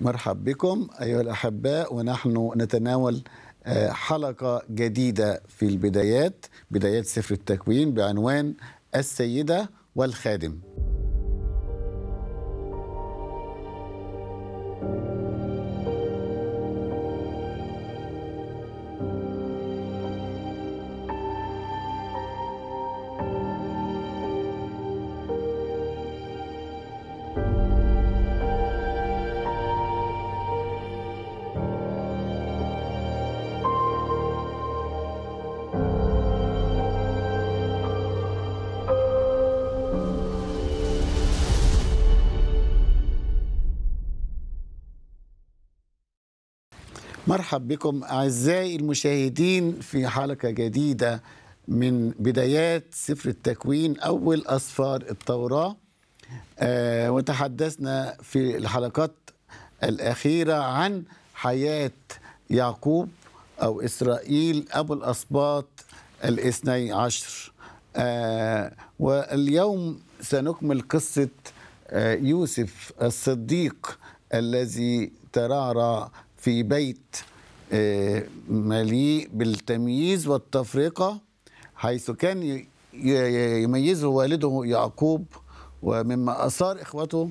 مرحب بكم أيها الأحباء ونحن نتناول آه، حلقة جديدة في البدايات بدايات سفر التكوين بعنوان السيدة والخادم ارحب بكم اعزائي المشاهدين في حلقه جديده من بدايات سفر التكوين اول اسفار التوراه آه وتحدثنا في الحلقات الاخيره عن حياه يعقوب او اسرائيل ابو الاسباط الاثني عشر آه واليوم سنكمل قصه آه يوسف الصديق الذي ترعرع في بيت آه، مليء بالتمييز والتفرقة حيث كان يميزه والده يعقوب ومما أثار إخوته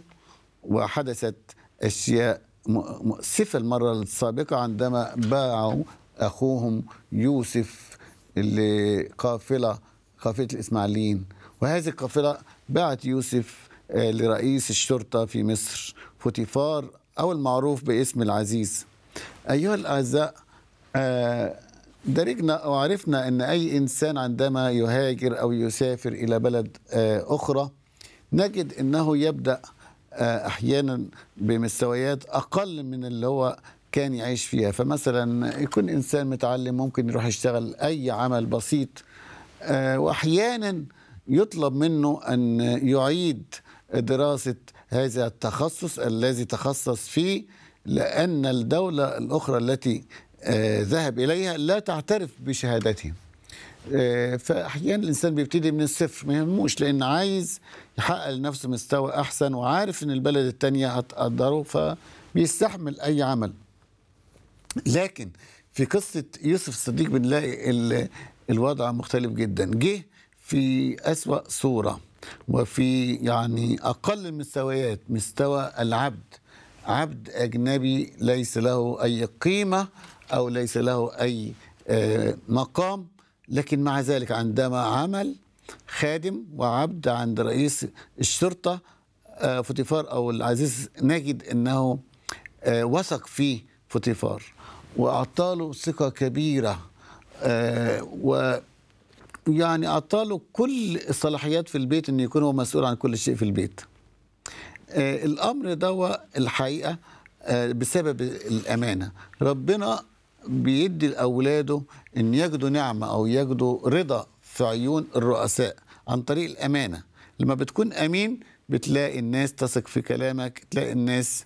وحدثت أشياء مؤسفة المرة السابقة عندما باعوا أخوهم يوسف لقافلة قافلة الإسماعيليين وهذه القافلة باعت يوسف آه، لرئيس الشرطة في مصر فوتيفار أو المعروف باسم العزيز أيها الأعزاء آه، درجنا وعرفنا أن أي إنسان عندما يهاجر أو يسافر إلى بلد آه، أخرى نجد أنه يبدأ آه، أحيانا بمستويات أقل من اللي هو كان يعيش فيها فمثلا يكون إنسان متعلم ممكن يروح يشتغل أي عمل بسيط وأحيانا يطلب منه أن يعيد دراسة هذا التخصص الذي تخصص فيه لأن الدولة الأخرى التي آه، ذهب إليها لا تعترف بشهادته آه، فأحيانا الإنسان بيبتدي من الصفر ما يهموش لأن عايز يحقق لنفسه مستوى أحسن وعارف إن البلد التانية هتقدره فبيستحمل أي عمل لكن في قصة يوسف الصديق بنلاقي الوضع مختلف جدا جه في أسوأ صورة وفي يعني أقل المستويات مستوى العبد عبد أجنبي ليس له أي قيمة أو ليس له أي آه، مقام لكن مع ذلك عندما عمل خادم وعبد عند رئيس الشرطة آه، فوتيفار أو العزيز نجد أنه آه، وثق في فوتيفار وأعطاله ثقة كبيرة و يعني أعطاله كل الصلاحيات في البيت أنه يكون هو مسؤول عن كل شيء في البيت آه، الامر ده الحقيقه آه، بسبب الامانه ربنا بيدي لاولاده ان يجدوا نعمه او يجدوا رضا في عيون الرؤساء عن طريق الامانه لما بتكون امين بتلاقي الناس تثق في كلامك تلاقي الناس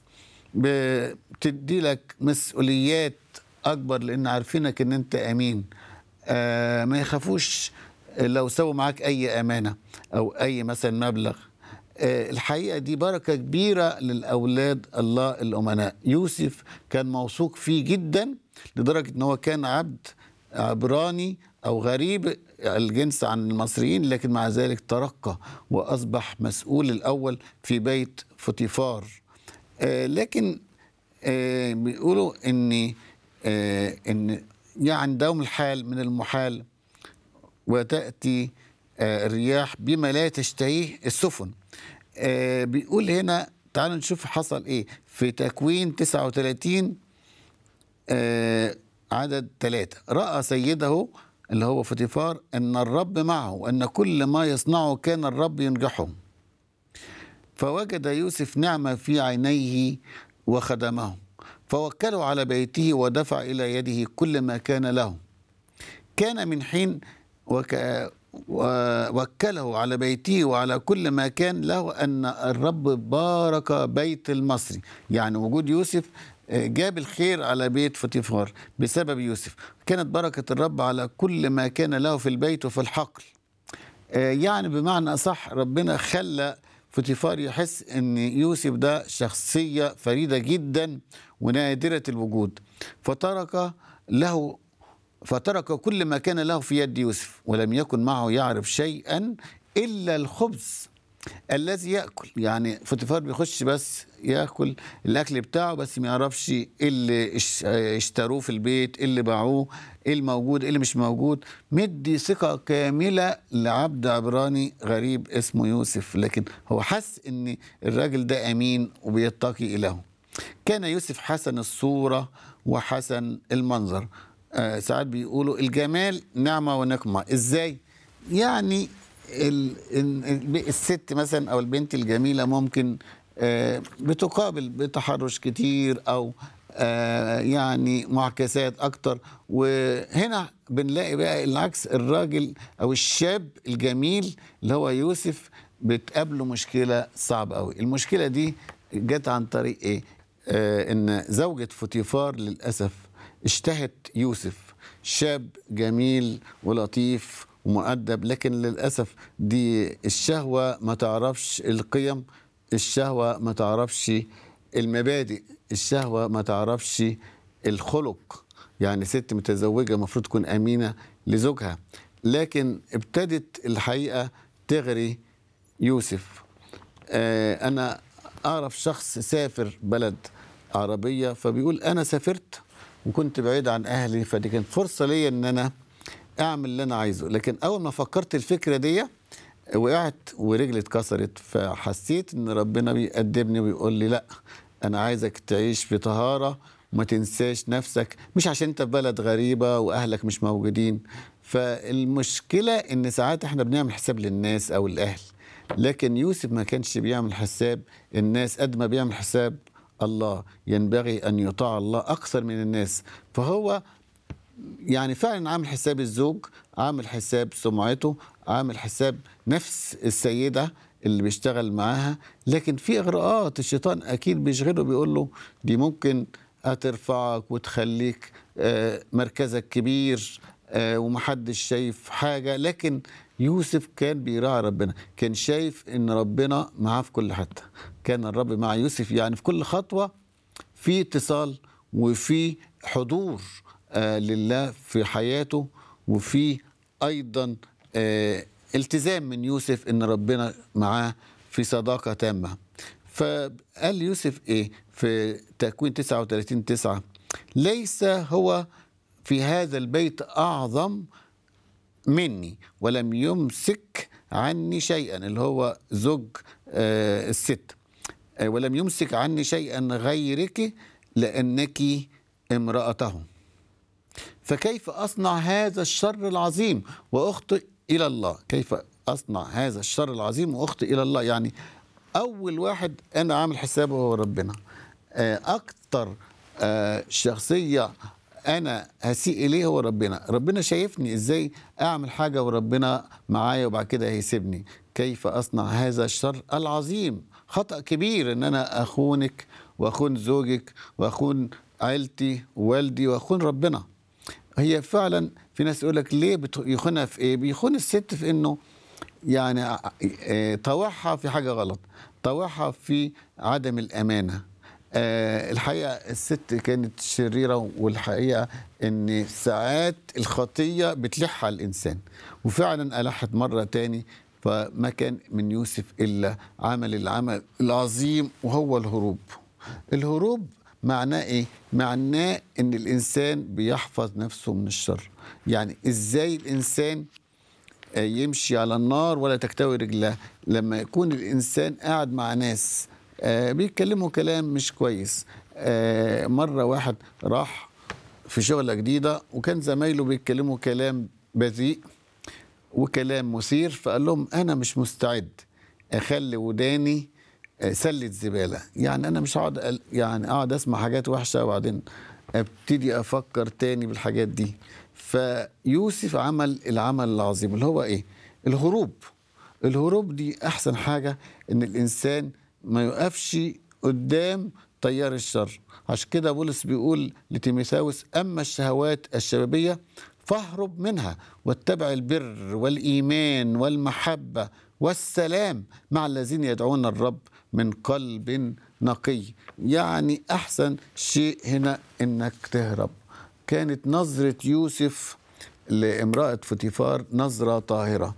بتدي لك مسؤوليات اكبر لان عارفينك ان انت امين آه، ما يخافوش لو سووا معاك اي امانه او اي مثلا مبلغ آه، الحقيقة دي بركة كبيرة للأولاد الله الأمناء يوسف كان موثوق فيه جدا لدرجة أنه كان عبد عبراني أو غريب الجنس عن المصريين لكن مع ذلك ترقى وأصبح مسؤول الأول في بيت فطيفار آه، لكن آه، بيقولوا أن أن يعني دوم الحال من المحال وتأتي الرياح بما لا تشتهيه السفن آه بيقول هنا تعالوا نشوف حصل ايه في تكوين 39 آه عدد ثلاثة رأى سيده اللي هو فتيفار أن الرب معه أن كل ما يصنعه كان الرب ينجحه فوجد يوسف نعمة في عينيه وخدمه فوكله على بيته ودفع إلى يده كل ما كان له كان من حين وك... ووكله على بيته وعلى كل ما كان له أن الرب بارك بيت المصري يعني وجود يوسف آه، جاب الخير على بيت فتيفار بسبب يوسف كانت بركة الرب على كل ما كان له في البيت وفي الحقل آه، يعني بمعنى أصح ربنا خلى فتيفار يحس ان يوسف ده شخصيه فريده جدا ونادره الوجود فترك له فترك كل ما كان له في يد يوسف ولم يكن معه يعرف شيئا إلا الخبز الذي ياكل يعني فوتيفار بيخش بس ياكل الاكل بتاعه بس ما يعرفش اللي اشتروه في البيت اللي باعوه ايه الموجود ايه اللي مش موجود مدي ثقه كامله لعبد عبراني غريب اسمه يوسف لكن هو حس ان الراجل ده امين وبيتقي الهه كان يوسف حسن الصوره وحسن المنظر آه، ساعات بيقولوا الجمال نعمه ونقمه ازاي يعني الست مثلا او البنت الجميله ممكن آه، بتقابل بتحرش كتير او آه، يعني معكسات اكتر وهنا بنلاقي بقى العكس الراجل او الشاب الجميل اللي هو يوسف بتقابله مشكله صعبه قوي المشكله دي جت عن طريق ايه ان زوجة فوتيفار للاسف اشتهت يوسف شاب جميل ولطيف ومؤدب لكن للأسف دي الشهوة ما تعرفش القيم الشهوة ما تعرفش المبادئ الشهوة ما تعرفش الخلق يعني ست متزوجة المفروض تكون أمينة لزوجها لكن ابتدت الحقيقة تغري يوسف آه، أنا أعرف شخص سافر بلد عربية فبيقول أنا سافرت وكنت بعيد عن اهلي فدي كانت فرصه ليا ان انا اعمل اللي انا عايزه لكن اول ما فكرت الفكره دي وقعت ورجلي اتكسرت فحسيت ان ربنا بيأدبني وبيقول لي لا انا عايزك تعيش بطهاره وما تنساش نفسك مش عشان انت في بلد غريبه واهلك مش موجودين فالمشكله ان ساعات احنا بنعمل حساب للناس او الاهل لكن يوسف ما كانش بيعمل حساب الناس قد ما بيعمل حساب الله ينبغي أن يطاع الله أكثر من الناس فهو يعني فعلا عامل حساب الزوج عامل حساب سمعته عامل حساب نفس السيدة اللي بيشتغل معاها لكن في إغراءات الشيطان أكيد بيشغله بيقول له دي ممكن هترفعك وتخليك آه، مركزك كبير آه، ومحدش شايف حاجة لكن يوسف كان بيراعي ربنا كان شايف ان ربنا معاه في كل حته كان الرب مع يوسف يعني في كل خطوه في اتصال وفي حضور آه، لله في حياته وفي ايضا آه، التزام من يوسف ان ربنا معاه في صداقه تامه فقال يوسف ايه في تكوين 39 9 ليس هو في هذا البيت اعظم مني ولم يمسك عني شيئا اللي هو زوج آه الست آه، ولم يمسك عني شيئا غيرك لأنك امرأته فكيف أصنع هذا الشر العظيم وأخطئ إلى الله كيف أصنع هذا الشر العظيم وأخطئ إلى الله يعني أول واحد أنا عامل حسابه هو ربنا آه، اكثر آه، شخصية انا هسيء اليه هو ربنا ربنا شايفني ازاي اعمل حاجه وربنا معايا وبعد كده هيسيبني كيف اصنع هذا الشر العظيم خطا كبير ان انا اخونك واخون زوجك واخون عيلتي ووالدي واخون ربنا هي فعلا في ناس يقول لك ليه بيخونها في ايه بيخون الست في انه يعني طوعها آه، آه، في حاجه غلط طوعها في عدم الامانه آه الحقيقه الست كانت شريره والحقيقه ان ساعات الخطيه بتلح على الانسان وفعلا الحت مره تاني فما كان من يوسف الا عمل العمل العظيم وهو الهروب الهروب معناه ايه معناه ان الانسان بيحفظ نفسه من الشر يعني ازاي الانسان آه، يمشي على النار ولا تكتوي رجلاه لما يكون الانسان قاعد مع ناس آه، بيتكلموا كلام مش كويس آه، مرة واحد راح في شغلة جديدة وكان زمايله بيتكلموا كلام بذيء وكلام مثير فقال لهم أنا مش مستعد أخلي وداني آه، سلة زبالة يعني أنا مش هقعد يعني أقعد أسمع حاجات وحشة وبعدين ابتدي أفكر تاني بالحاجات دي فيوسف عمل العمل العظيم اللي هو إيه؟ الهروب الهروب دي أحسن حاجة إن الإنسان ما يقفش قدام تيار الشر عشان كده بولس بيقول لتيميثاوس أما الشهوات الشبابية فاهرب منها واتبع البر والإيمان والمحبة والسلام مع الذين يدعون الرب من قلب نقي يعني أحسن شيء هنا إنك تهرب كانت نظرة يوسف لامرأة فوتيفار نظرة طاهرة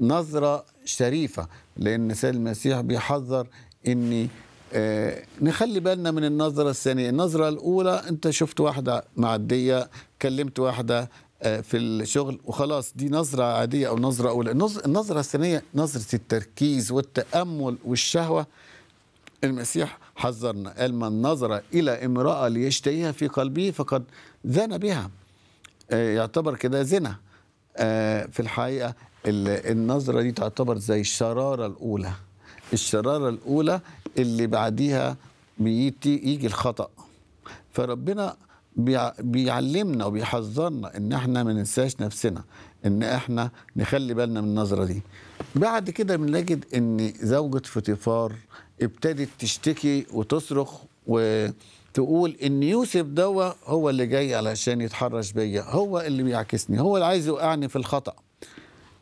نظرة شريفة لأن سيد المسيح بيحذر اني آه، نخلي بالنا من النظرة الثانية النظرة الأولى أنت شفت واحدة معدية كلمت واحدة آه، في الشغل وخلاص دي نظرة عادية أو نظرة أولى النظرة الثانية نظرة التركيز والتأمل والشهوة المسيح حذرنا قال من نظر إلى امرأة ليشتهيها في قلبه فقد زنى بها آه، يعتبر كده زنا في الحقيقة النظرة دي تعتبر زي الشرارة الأولى الشراره الاولى اللي بعديها بيجي يجي الخطا فربنا بيعلمنا وبيحذرنا ان احنا ما ننساش نفسنا ان احنا نخلي بالنا من النظره دي بعد كده بنجد ان زوجة فطيفار ابتدت تشتكي وتصرخ وتقول ان يوسف دوا هو اللي جاي علشان يتحرش بيا هو اللي بيعكسني هو اللي عايز يوقعني في الخطأ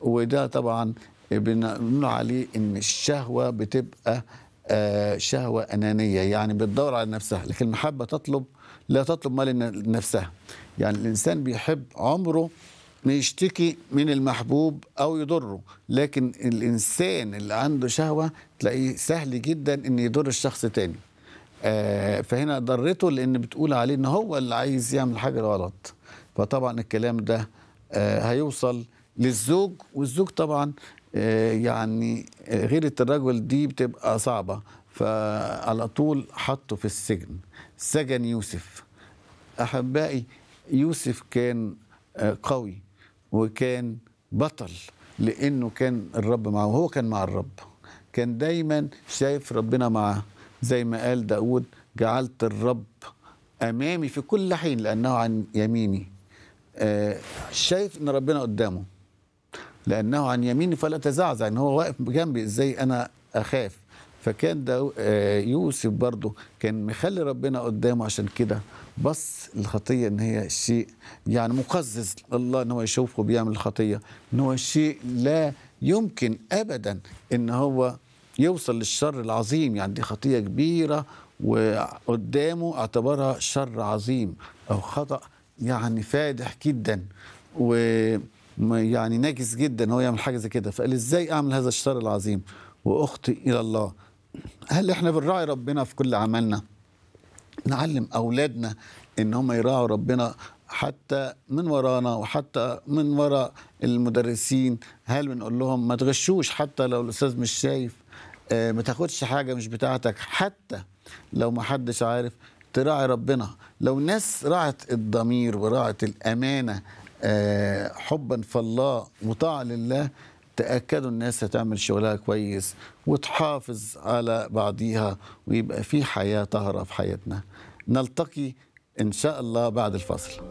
وده طبعا بنقول عليه ان الشهوه بتبقى آه، شهوه انانيه يعني بتدور على نفسها لكن المحبه تطلب لا تطلب مال لنفسها يعني الانسان بيحب عمره ما يشتكي من المحبوب او يضره لكن الانسان اللي عنده شهوه تلاقيه سهل جدا ان يضر الشخص تاني آه، فهنا ضرته لان بتقول عليه ان هو اللي عايز يعمل حاجه غلط فطبعا الكلام ده آه، هيوصل للزوج والزوج طبعا آه، يعني آه، غيرة الرجل دي بتبقى صعبة فعلى طول حطه في السجن سجن يوسف أحبائي يوسف كان آه، قوي وكان بطل لأنه كان الرب معه وهو كان مع الرب كان دايما شايف ربنا معه زي ما قال داود جعلت الرب أمامي في كل حين لأنه عن يميني شايف أن ربنا قدامه لأنه عن يميني فلا تزعزع إن يعني هو واقف جنبي إزاي أنا أخاف فكان ده آه، يوسف برضه كان مخلي ربنا قدامه عشان كده بص الخطيه ان هي شيء يعني مقزز الله ان هو يشوفه بيعمل الخطيه ان هو شيء لا يمكن ابدا ان هو يوصل للشر العظيم يعني دي خطيه كبيره وقدامه اعتبرها شر عظيم او خطا يعني فادح جدا و يعني نجس جدا هو يعمل حاجه زي كده فقال ازاي اعمل هذا الشر العظيم واخطي الى الله هل احنا بنراعي ربنا في كل عملنا نعلم اولادنا ان هم يراعوا ربنا حتى من ورانا وحتى من وراء المدرسين هل بنقول لهم ما تغشوش حتى لو الاستاذ مش شايف آه، ما تاخدش حاجه مش بتاعتك حتى لو ما حدش عارف تراعي ربنا لو الناس راعت الضمير وراعت الامانه آه، حبا في الله وطاعة لله تأكدوا الناس هتعمل شغلها كويس وتحافظ على بعضيها ويبقى في حياة طاهرة في حياتنا نلتقي إن شاء الله بعد الفصل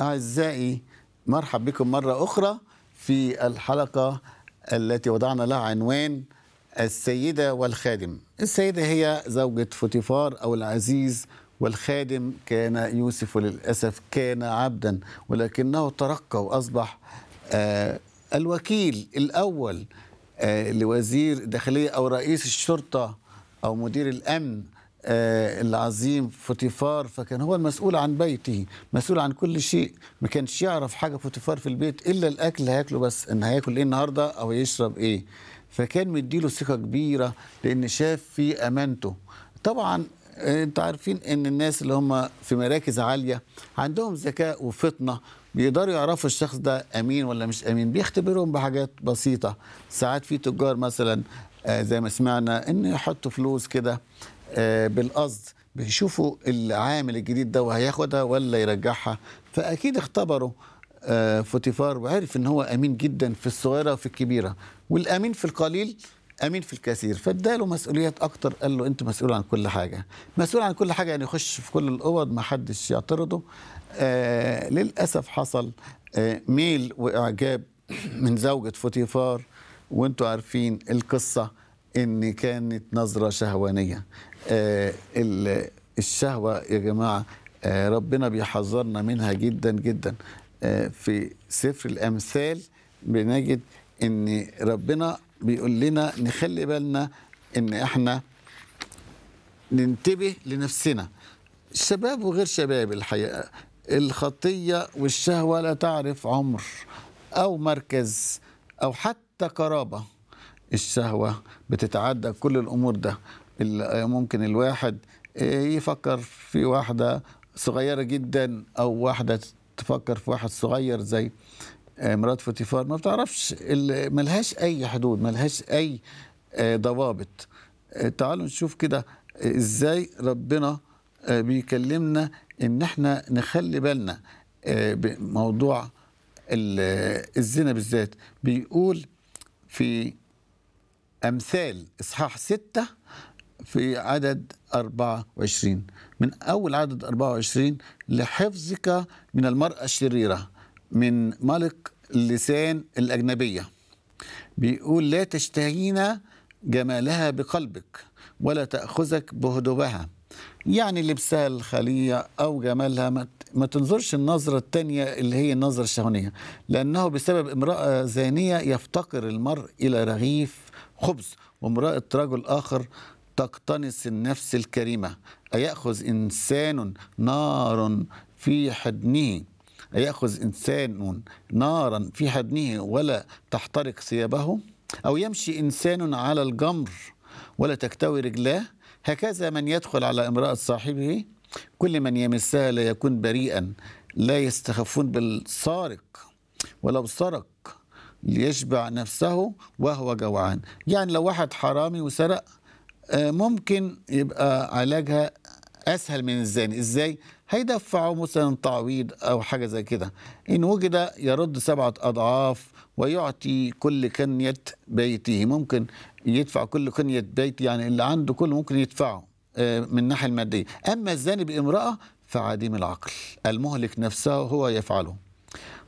أعزائي مرحب بكم مرة أخرى في الحلقة التي وضعنا لها عنوان السيدة والخادم السيدة هي زوجة فوتيفار أو العزيز والخادم كان يوسف للأسف كان عبدا ولكنه ترقى وأصبح آه، الوكيل الأول آه، لوزير داخلية أو رئيس الشرطة أو مدير الأمن آه، العظيم فوتيفار فكان هو المسؤول عن بيته مسؤول عن كل شيء ما كانش يعرف حاجة فوتيفار في البيت إلا الأكل اللي هياكله بس إن هياكل إيه النهاردة أو هيشرب إيه فكان مديله ثقة كبيرة لأن شاف في أمانته طبعا آه، أنت عارفين ان الناس اللي هم في مراكز عاليه عندهم ذكاء وفطنه بيقدروا يعرفوا الشخص ده امين ولا مش امين بيختبرهم بحاجات بسيطه ساعات في تجار مثلا آه، زي ما سمعنا ان يحطوا فلوس كده آه، بالقصد بيشوفوا العامل الجديد ده وهياخدها ولا يرجعها فاكيد اختبروا آه، فوتيفار وعرف ان هو امين جدا في الصغيره وفي الكبيره والامين في القليل امين في الكثير فاداله مسؤوليات اكتر قال له انت مسؤول عن كل حاجه مسؤول عن كل حاجه يعني يخش في كل الاوض ما حدش يعترضه آه، للاسف حصل ميل واعجاب من زوجة فوتيفار وانتوا عارفين القصة ان كانت نظرة شهوانية آه، الشهوه يا جماعه آه، ربنا بيحذرنا منها جدا جدا آه، في سفر الامثال بنجد ان ربنا بيقول لنا نخلي بالنا ان احنا ننتبه لنفسنا شباب وغير شباب الحقيقه الخطيه والشهوه لا تعرف عمر او مركز او حتى قرابه الشهوه بتتعدى كل الامور ده آه، ممكن الواحد آه، يفكر في واحدة صغيرة جدا أو واحدة تفكر في واحد صغير زي آه، مرات فوتيفار ما بتعرفش ملهاش أي حدود ملهاش أي ضوابط تعالوا نشوف كده إزاي ربنا بيكلمنا إن احنا نخلي بالنا بموضوع الزنا بالذات بيقول في أمثال إصحاح ستة في عدد 24 من أول عدد 24 لحفظك من المرأة الشريرة من ملك اللسان الأجنبية بيقول لا تشتهين جمالها بقلبك ولا تأخذك بهدوبها يعني لبسها الخلية أو جمالها ما, تنظرش النظرة الثانية اللي هي النظرة الشهونية لأنه بسبب امرأة زانية يفتقر المرء إلى رغيف خبز وامرأة رجل آخر تقتنص النفس الكريمة أيأخذ إنسان نار في حدنه أيأخذ إنسان نارا في حدنه ولا تحترق ثيابه أو يمشي إنسان على الجمر ولا تكتوي رجلاه هكذا من يدخل على امرأة صاحبه كل من يمسها لا يكون بريئا لا يستخفون بالسارق ولو سرق ليشبع نفسه وهو جوعان يعني لو واحد حرامي وسرق آه، ممكن يبقى علاجها اسهل من الزاني ازاي هيدفعوا مثلا تعويض او حاجه زي كده ان وجد يرد سبعه اضعاف ويعطي كل كنيه بيته ممكن يدفع كل كنيه بيت يعني اللي عنده كله ممكن يدفعه آه، من الناحيه الماديه اما الزاني بامراه فعديم العقل المهلك نفسه هو يفعله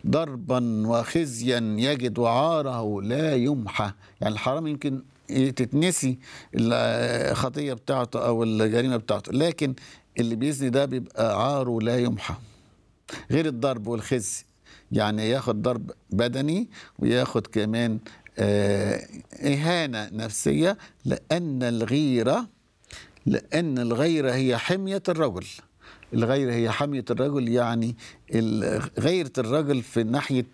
ضربا وخزيا يجد وعاره لا يمحى يعني الحرام يمكن تتنسي الخطيه بتاعته او الجريمه بتاعته لكن اللي بيزني ده بيبقى عاره لا يمحى غير الضرب والخزي يعني ياخد ضرب بدني وياخد كمان آه، إهانة نفسية لأن الغيرة لأن الغيرة هي حمية الرجل الغيرة هي حمية الرجل يعني غيرة الرجل في ناحية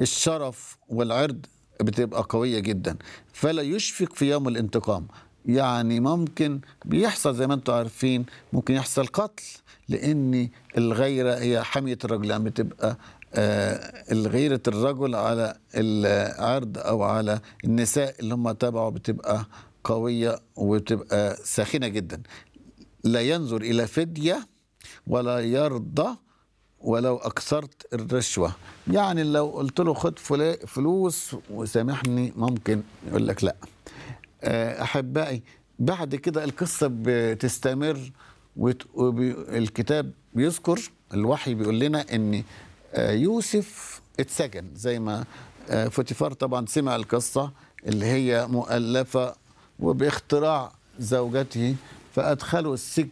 الشرف والعرض بتبقى قوية جدا فلا يشفق في يوم الانتقام يعني ممكن بيحصل زي ما انتم عارفين ممكن يحصل قتل لان الغيره هي حميه الرجل يعني بتبقى آه الغيرة الرجل على العرض او على النساء اللي هم تابعوا بتبقى قويه وبتبقى ساخنه جدا لا ينظر الى فديه ولا يرضى ولو أكثرت الرشوة يعني لو قلت له خد فلوس وسامحني ممكن يقول لك لا آه، أحبائي بعد كده القصة بتستمر والكتاب بيذكر الوحي بيقول لنا ان آه، يوسف اتسجن زي ما آه، فوتيفار طبعا سمع القصة اللي هي مؤلفة وباختراع زوجته فأدخله السجن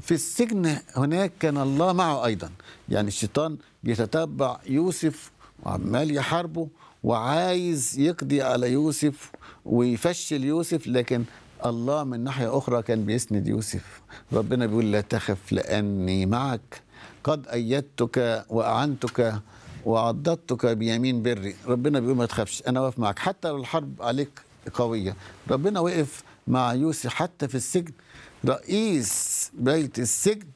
في السجن هناك كان الله معه أيضا يعني الشيطان بيتتبع يوسف وعمال يحاربه وعايز يقضي على يوسف ويفشل يوسف لكن الله من ناحية أخرى كان بيسند يوسف ربنا بيقول لا تخف لأني معك قد أيدتك وأعنتك وعضدتك بيمين بري ربنا بيقول ما تخافش أنا واقف معك حتى لو الحرب عليك قوية ربنا وقف مع يوسف حتى في السجن رئيس بيت السجن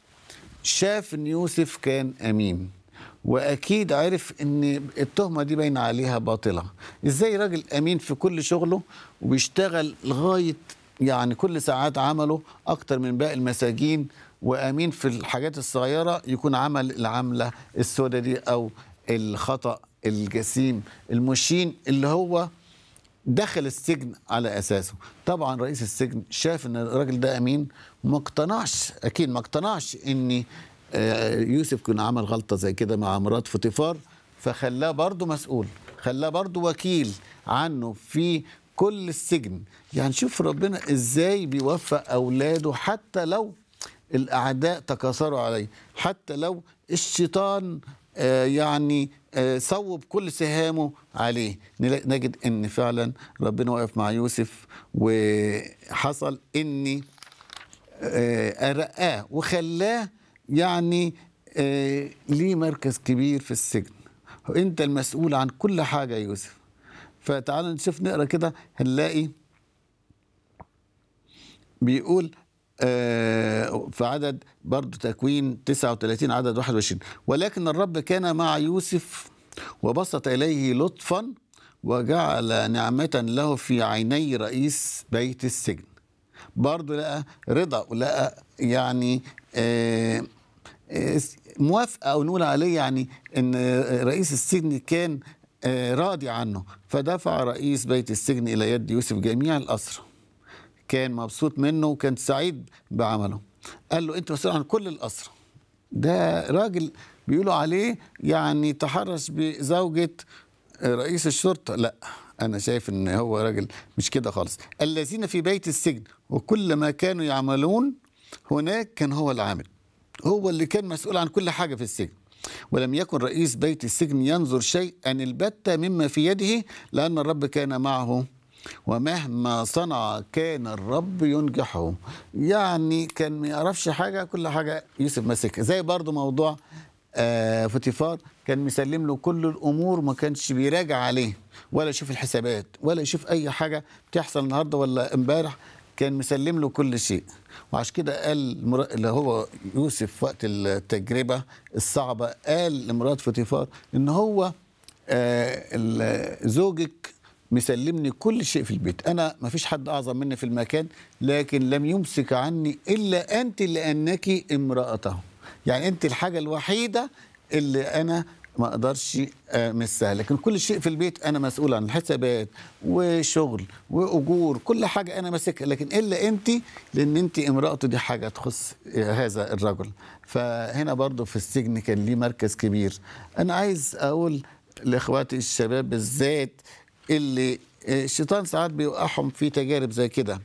شاف ان يوسف كان امين واكيد عرف ان التهمه دي باين عليها باطله ازاي راجل امين في كل شغله وبيشتغل لغايه يعني كل ساعات عمله اكتر من باقي المساجين وامين في الحاجات الصغيره يكون عمل العمله السوداء دي او الخطا الجسيم المشين اللي هو دخل السجن على اساسه طبعا رئيس السجن شاف ان الراجل ده امين ما اقتنعش اكيد ما اقتنعش ان آه، يوسف كان عمل غلطه زي كده مع مرات فوتيفار فخلاه برضه مسؤول خلاه برضه وكيل عنه في كل السجن يعني شوف ربنا ازاي بيوفق اولاده حتى لو الاعداء تكاثروا عليه حتى لو الشيطان آه، يعني آه، صوب كل سهامه عليه نجد ان فعلا ربنا وقف مع يوسف وحصل ان رقاه وخلاه يعني آه، ليه مركز كبير في السجن انت المسؤول عن كل حاجه يا يوسف فتعال نشوف نقرا كده هنلاقي بيقول آه، في عدد برضه تكوين 39 عدد 21 ولكن الرب كان مع يوسف وبسط إليه لطفا وجعل نعمة له في عيني رئيس بيت السجن برضه لقى رضا ولقى يعني آه، آه، موافقه او نقول عليه يعني ان رئيس السجن كان راضي عنه فدفع رئيس بيت السجن الى يد يوسف جميع الاسره كان مبسوط منه وكان سعيد بعمله قال له انت مسؤول عن كل الاسره ده راجل بيقولوا عليه يعني تحرش بزوجه رئيس الشرطه لا انا شايف ان هو راجل مش كده خالص الذين في بيت السجن وكل ما كانوا يعملون هناك كان هو العامل هو اللي كان مسؤول عن كل حاجه في السجن ولم يكن رئيس بيت السجن ينظر شيئا البتة مما في يده لأن الرب كان معه ومهما صنع كان الرب ينجحه يعني كان ما يعرفش حاجة كل حاجة يوسف ماسكها زي برضو موضوع آه فوتيفار كان مسلم له كل الامور ما كانش بيراجع عليه ولا يشوف الحسابات ولا يشوف اي حاجه بتحصل النهارده ولا امبارح كان مسلم له كل شيء وعشان كده قال اللي هو يوسف وقت التجربه الصعبه قال لمرات فوتيفار ان هو آه زوجك مسلمني كل شيء في البيت انا ما فيش حد اعظم مني في المكان لكن لم يمسك عني الا انت لانك امراته يعني انت الحاجه الوحيده اللي انا ما اقدرش امسها لكن كل شيء في البيت انا مسؤول عن الحسابات وشغل واجور كل حاجه انا ماسكها لكن الا انت لان انت امراته دي حاجه تخص هذا الرجل فهنا برضو في السجن كان ليه مركز كبير انا عايز اقول لاخواتي الشباب بالذات اللي آه، الشيطان ساعات بيوقعهم في تجارب زي كده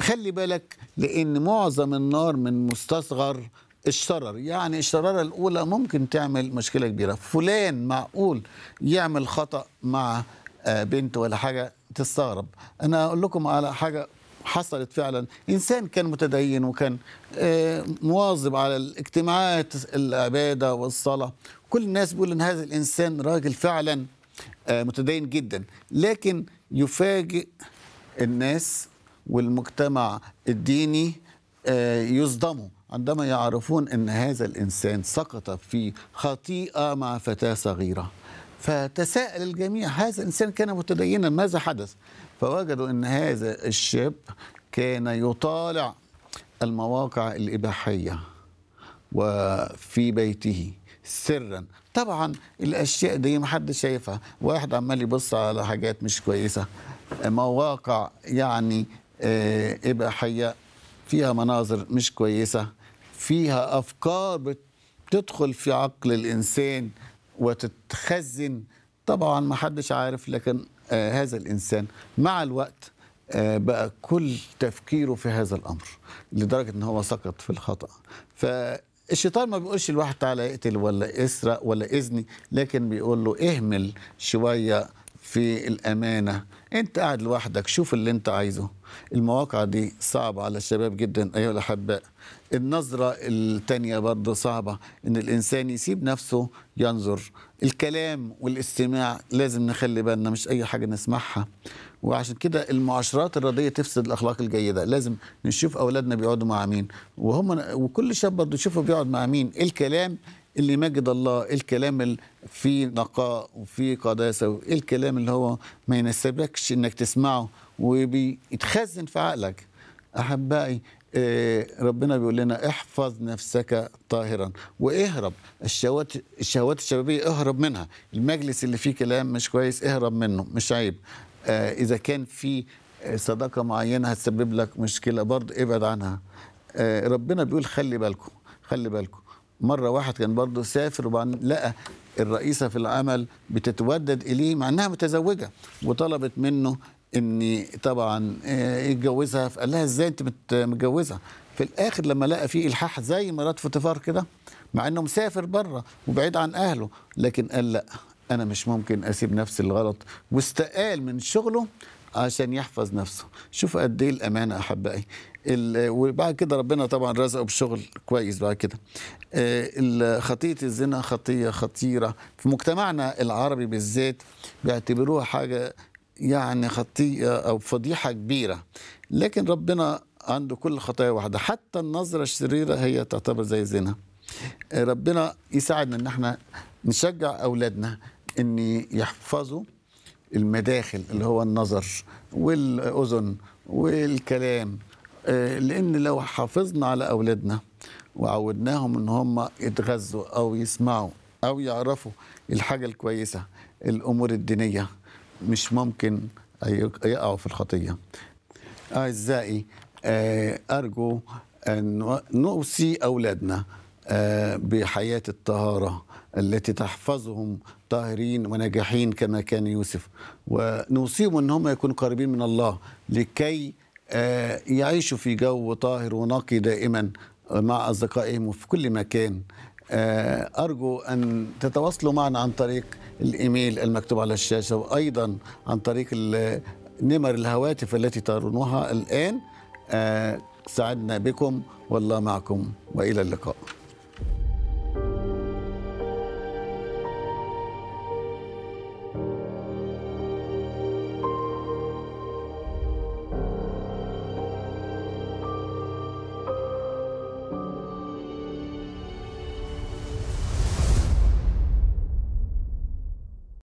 خلي بالك لان معظم النار من مستصغر الشرر يعني الشرارة الأولى ممكن تعمل مشكلة كبيرة فلان معقول يعمل خطأ مع آه، بنت ولا حاجة تستغرب أنا أقول لكم على حاجة حصلت فعلا إنسان كان متدين وكان آه، مواظب على الاجتماعات العبادة والصلاة كل الناس بيقول إن هذا الإنسان راجل فعلا آه، متدين جدا لكن يفاجئ الناس والمجتمع الديني آه، يصدموا عندما يعرفون ان هذا الانسان سقط في خطيئه مع فتاه صغيره فتساءل الجميع هذا الانسان كان متدينا ماذا حدث فوجدوا ان هذا الشاب كان يطالع المواقع الاباحيه وفي بيته سرا طبعا الاشياء دي ما حدش شايفها واحد عمال يبص على حاجات مش كويسه مواقع يعني آه، اباحيه فيها مناظر مش كويسه فيها افكار بتدخل في عقل الانسان وتتخزن طبعا ما حدش عارف لكن آه، هذا الانسان مع الوقت آه، بقى كل تفكيره في هذا الامر لدرجه ان هو سقط في الخطا الشيطان ما بيقولش الواحد تعالى اقتل ولا اسرق ولا اذني لكن بيقول له اهمل شويه في الامانه انت قاعد لوحدك شوف اللي انت عايزه المواقع دي صعبه على الشباب جدا ايها الاحباء النظره التانية برضه صعبه ان الانسان يسيب نفسه ينظر الكلام والاستماع لازم نخلي بالنا مش اي حاجه نسمعها وعشان كده المعاشرات الرياضيه تفسد الاخلاق الجيده لازم نشوف اولادنا بيقعدوا مع مين وهم وكل شاب برضه يشوفه بيقعد مع مين إيه الكلام اللي مجد الله إيه الكلام اللي فيه نقاء وفيه قداسه الكلام اللي هو ما ينسبكش انك تسمعه وبيتخزن في عقلك احبائي آه، ربنا بيقول لنا احفظ نفسك طاهرا واهرب الشهوات الشهوات الشبابيه اهرب منها المجلس اللي فيه كلام مش كويس اهرب منه مش عيب آه، اذا كان في آه، صداقه معينه هتسبب لك مشكله برضه ابعد عنها آه، ربنا بيقول خلي بالكم خلي بالكم مره واحد كان برضه سافر وبعدين لقى الرئيسه في العمل بتتودد اليه مع انها متزوجه وطلبت منه ان طبعا يتجوزها فقال لها ازاي انت متجوزها في الاخر لما لقى فيه الحاح زي مرات فوتيفار كده مع انه مسافر بره وبعيد عن اهله لكن قال لا انا مش ممكن اسيب نفسي الغلط واستقال من شغله عشان يحفظ نفسه شوف قد ايه الامانه احبائي وبعد كده ربنا طبعا رزقه بشغل كويس بعد كده آه، خطيه الزنا خطيه خطيره في مجتمعنا العربي بالذات بيعتبروها حاجه يعني خطيه او فضيحه كبيره لكن ربنا عنده كل خطايا واحده حتى النظره الشريره هي تعتبر زي زنا آه، ربنا يساعدنا ان احنا نشجع اولادنا ان يحفظوا المداخل اللي هو النظر والاذن والكلام آه، لان لو حافظنا على اولادنا وعودناهم ان هم يتغذوا او يسمعوا او يعرفوا الحاجه الكويسه الامور الدينيه مش ممكن يقعوا في الخطيه اعزائي آه، ارجو ان نوصي اولادنا آه، بحياة الطهارة التي تحفظهم طاهرين وناجحين كما كان يوسف ونوصيهم أن هم يكونوا قريبين من الله لكي آه، يعيشوا في جو طاهر ونقي دائما مع أصدقائهم وفي كل مكان آه، أرجو أن تتواصلوا معنا عن طريق الإيميل المكتوب على الشاشة وأيضا عن طريق نمر الهواتف التي ترونها الآن سعدنا بكم والله معكم وإلى اللقاء